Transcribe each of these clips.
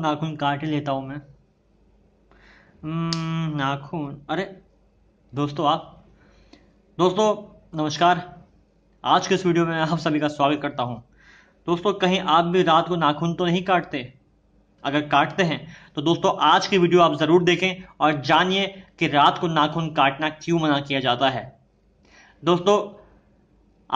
नाखून काट ही लेता हूँ मैं हम्म, नाखून अरे दोस्तों आप दोस्तों नमस्कार आज के इस वीडियो में आप सभी का स्वागत करता हूँ दोस्तों कहीं आप भी रात को नाखून तो नहीं काटते अगर काटते हैं तो दोस्तों आज की वीडियो आप ज़रूर देखें और जानिए कि रात को नाखून काटना क्यों मना किया जाता है दोस्तों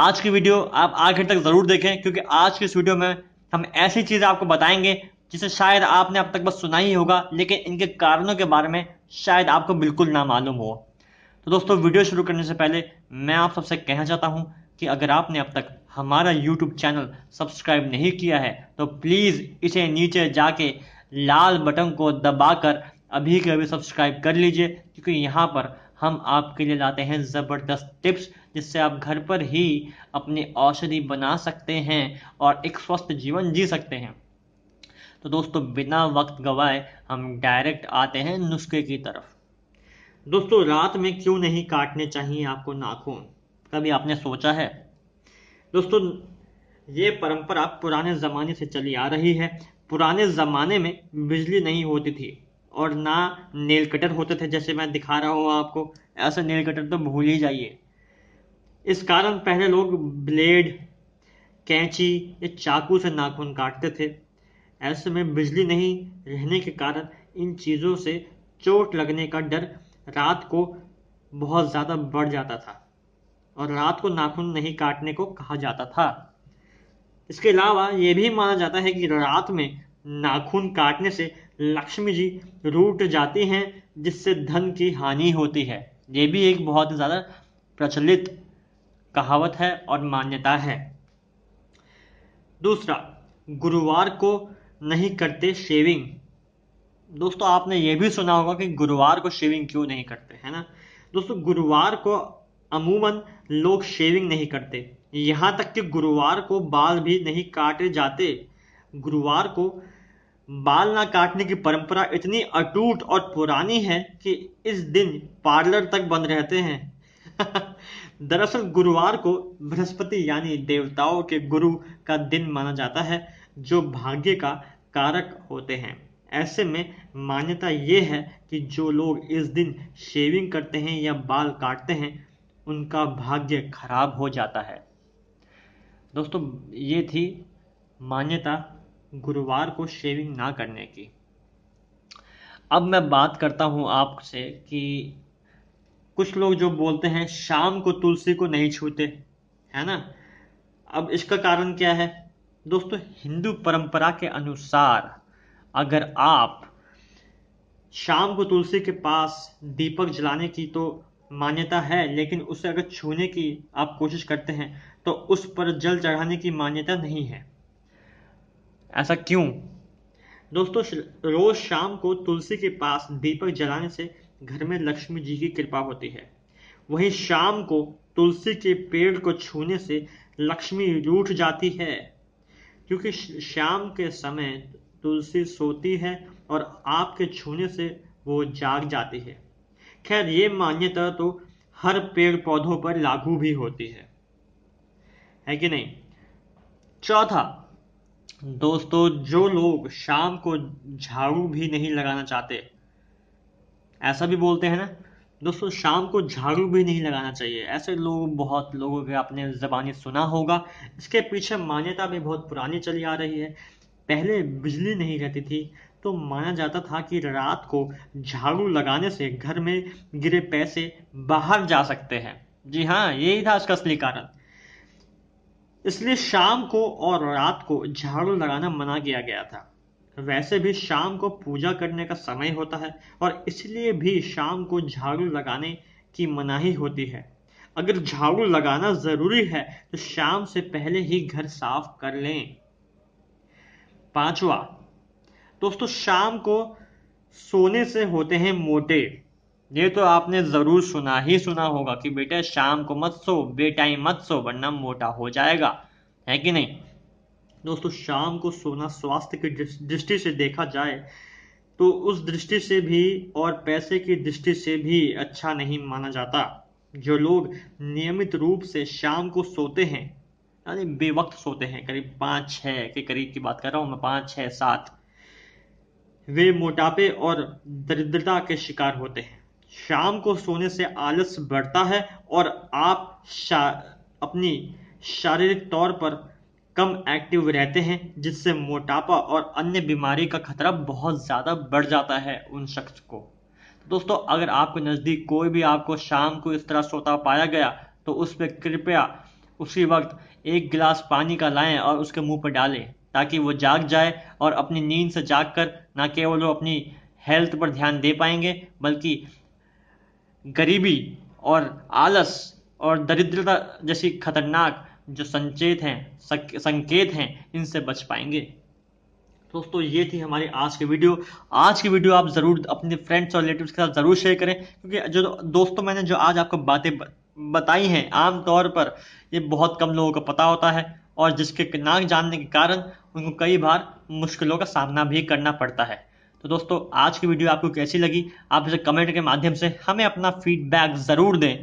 आज की वीडियो आप आखिर तक ज़रूर देखें क्योंकि आज की इस वीडियो में हम ऐसी चीज़ आपको बताएंगे जिसे शायद आपने अब तक बस सुना ही होगा लेकिन इनके कारणों के बारे में शायद आपको बिल्कुल ना मालूम हो तो दोस्तों वीडियो शुरू करने से पहले मैं आप सबसे कहना चाहता हूँ कि अगर आपने अब तक हमारा यूट्यूब चैनल सब्सक्राइब नहीं किया है तो प्लीज़ इसे नीचे जाके लाल बटन को दबाकर अभी के अभी सब्सक्राइब कर लीजिए क्योंकि यहाँ पर हम आपके लिए लाते हैं ज़बरदस्त टिप्स जिससे आप घर पर ही अपनी औषधि बना सकते हैं और एक स्वस्थ जीवन जी सकते हैं तो दोस्तों बिना वक्त गवाए हम डायरेक्ट आते हैं नुस्खे की तरफ दोस्तों रात में क्यों नहीं काटने चाहिए आपको नाखून कभी आपने सोचा है दोस्तों ये परंपरा पुराने ज़माने से चली आ रही है पुराने ज़माने में बिजली नहीं होती थी और ना नेल कटर होते थे जैसे मैं दिखा रहा हूँ आपको ऐसे नेल कटर तो भूल ही जाइए इस कारण पहले लोग ब्लेड कैंची या चाकू से नाखून काटते थे ऐसे में बिजली नहीं रहने के कारण इन चीज़ों से चोट लगने का डर रात को बहुत ज़्यादा बढ़ जाता था और रात को नाखून नहीं काटने को कहा जाता था इसके अलावा ये भी माना जाता है कि रात में नाखून काटने से लक्ष्मी जी रूट जाती हैं जिससे धन की हानि होती है ये भी एक बहुत ज़्यादा प्रचलित कहावत है और मान्यता है दूसरा गुरुवार को नहीं करते शेविंग दोस्तों आपने ये भी सुना होगा कि गुरुवार को शेविंग क्यों नहीं करते है ना दोस्तों गुरुवार को अमूमन लोग शेविंग नहीं करते यहाँ तक कि गुरुवार को बाल भी नहीं काटे जाते गुरुवार को बाल ना काटने की परंपरा इतनी अटूट और पुरानी है कि इस दिन पार्लर तक बंद रहते हैं दरअसल गुरुवार को बृहस्पति यानी देवताओं के गुरु का दिन माना जाता है जो भाग्य का कारक होते हैं ऐसे में मान्यता ये है कि जो लोग इस दिन शेविंग करते हैं या बाल काटते हैं उनका भाग्य खराब हो जाता है दोस्तों ये थी मान्यता गुरुवार को शेविंग ना करने की अब मैं बात करता हूँ आपसे कि कुछ लोग जो बोलते हैं शाम को तुलसी को नहीं छूते है ना अब इसका कारण क्या है दोस्तों हिंदू परंपरा के अनुसार अगर आप शाम को तुलसी के पास दीपक जलाने की तो मान्यता है लेकिन उसे अगर छूने की आप कोशिश करते हैं तो उस पर जल चढ़ाने की मान्यता नहीं है ऐसा क्यों दोस्तों रोज शाम को तुलसी के पास दीपक जलाने से घर में लक्ष्मी जी की कृपा होती है वहीं शाम को तुलसी के पेड़ को छूने से लक्ष्मी रूठ जाती है क्योंकि शाम के समय तुलसी सोती है और आपके छूने से वो जाग जाती है खैर ये मान्यता तो हर पेड़ पौधों पर लागू भी होती है है कि नहीं चौथा दोस्तों जो लोग शाम को झाड़ू भी नहीं लगाना चाहते ऐसा भी बोलते हैं ना दोस्तों शाम को झाड़ू भी नहीं लगाना चाहिए ऐसे लोग बहुत लोगों के आपने ज़बानी सुना होगा इसके पीछे मान्यता भी बहुत पुरानी चली आ रही है पहले बिजली नहीं रहती थी तो माना जाता था कि रात को झाड़ू लगाने से घर में गिरे पैसे बाहर जा सकते हैं जी हाँ यही था इसका असली कारण इसलिए शाम को और रात को झाड़ू लगाना मना किया गया था वैसे भी शाम को पूजा करने का समय होता है और इसलिए भी शाम को झाड़ू लगाने की मनाही होती है अगर झाड़ू लगाना जरूरी है तो शाम से पहले ही घर साफ कर लें पांचवा दोस्तों शाम को सोने से होते हैं मोटे ये तो आपने जरूर सुना ही सुना होगा कि बेटा शाम को मत सो बेटाई मत सो वरना मोटा हो जाएगा है कि नहीं दोस्तों शाम को सोना स्वास्थ्य की दृष्टि से देखा जाए तो उस दृष्टि से भी और पैसे की दृष्टि से भी अच्छा नहीं माना जाता जो लोग नियमित रूप से शाम को सोते हैं यानी बेवक्त सोते हैं करीब पाँच छः के करीब की बात कर रहा हूँ मैं पाँच छः सात वे मोटापे और दरिद्रता के शिकार होते हैं शाम को सोने से आलस बढ़ता है और आप शा, अपनी शारीरिक तौर पर कम एक्टिव रहते हैं जिससे मोटापा और अन्य बीमारी का खतरा बहुत ज़्यादा बढ़ जाता है उन शख्स को तो दोस्तों अगर आपके नज़दीक कोई भी आपको शाम को इस तरह सोता पाया गया तो उस पर कृपया उसी वक्त एक गिलास पानी का लाएं और उसके मुंह पर डालें ताकि वो जाग जाए और अपनी नींद से जाग कर ना केवल वो अपनी हेल्थ पर ध्यान दे पाएंगे बल्कि गरीबी और आलस और दरिद्रता जैसी खतरनाक जो संचेत हैं संकेत हैं इनसे बच पाएंगे दोस्तों ये थी हमारी आज की वीडियो आज की वीडियो आप ज़रूर अपने फ्रेंड्स और रिलेटिव्स के साथ ज़रूर शेयर करें क्योंकि जो दोस्तों मैंने जो आज आपको बातें बताई हैं आमतौर पर ये बहुत कम लोगों को पता होता है और जिसके ना जानने के कारण उनको कई बार मुश्किलों का सामना भी करना पड़ता है तो दोस्तों आज की वीडियो आपको कैसी लगी आप इसे कमेंट के माध्यम से हमें अपना फीडबैक ज़रूर दें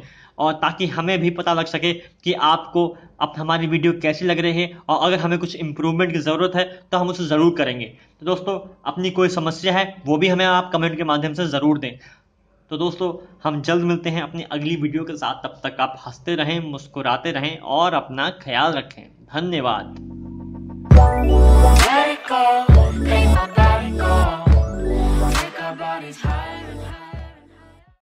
और ताकि हमें भी पता लग सके कि आपको अब हमारी वीडियो कैसी लग रही है और अगर हमें कुछ इम्प्रूवमेंट की ज़रूरत है तो हम उसे ज़रूर करेंगे तो दोस्तों अपनी कोई समस्या है वो भी हमें आप कमेंट के माध्यम से ज़रूर दें तो दोस्तों हम जल्द मिलते हैं अपनी अगली वीडियो के साथ तब तक आप हंसते रहें मुस्कुराते रहें और अपना ख्याल रखें धन्यवाद